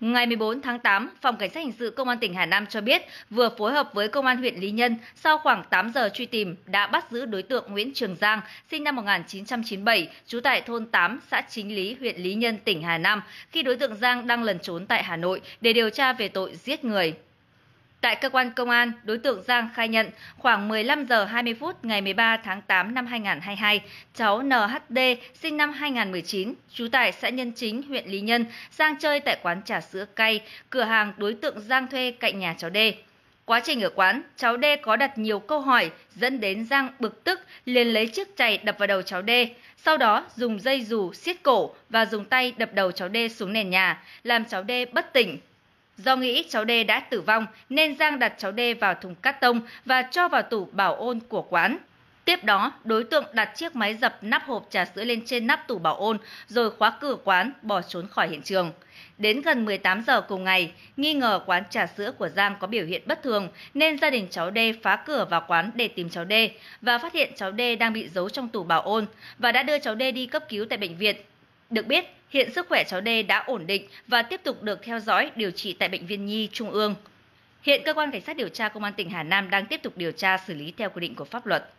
Ngày 14 tháng 8, Phòng Cảnh sát Hình sự Công an tỉnh Hà Nam cho biết vừa phối hợp với Công an huyện Lý Nhân sau khoảng 8 giờ truy tìm đã bắt giữ đối tượng Nguyễn Trường Giang, sinh năm 1997, trú tại thôn 8, xã Chính Lý, huyện Lý Nhân, tỉnh Hà Nam, khi đối tượng Giang đang lẩn trốn tại Hà Nội để điều tra về tội giết người. Tại cơ quan công an, đối tượng Giang khai nhận khoảng 15 giờ 20 phút ngày 13 tháng 8 năm 2022, cháu NHD sinh năm 2019, trú tại xã Nhân Chính, huyện Lý Nhân, Giang chơi tại quán trà sữa cay, cửa hàng đối tượng Giang thuê cạnh nhà cháu D. Quá trình ở quán, cháu D có đặt nhiều câu hỏi dẫn đến Giang bực tức liền lấy chiếc chày đập vào đầu cháu D, sau đó dùng dây dù siết cổ và dùng tay đập đầu cháu D xuống nền nhà, làm cháu D bất tỉnh Do nghĩ cháu D đã tử vong nên Giang đặt cháu D vào thùng cắt tông và cho vào tủ bảo ôn của quán. Tiếp đó, đối tượng đặt chiếc máy dập nắp hộp trà sữa lên trên nắp tủ bảo ôn rồi khóa cửa quán bỏ trốn khỏi hiện trường. Đến gần 18 giờ cùng ngày, nghi ngờ quán trà sữa của Giang có biểu hiện bất thường nên gia đình cháu D phá cửa vào quán để tìm cháu D và phát hiện cháu D đang bị giấu trong tủ bảo ôn và đã đưa cháu D đi cấp cứu tại bệnh viện được biết, hiện sức khỏe cháu D đã ổn định và tiếp tục được theo dõi điều trị tại Bệnh viện Nhi Trung ương. Hiện cơ quan cảnh sát điều tra công an tỉnh Hà Nam đang tiếp tục điều tra xử lý theo quy định của pháp luật.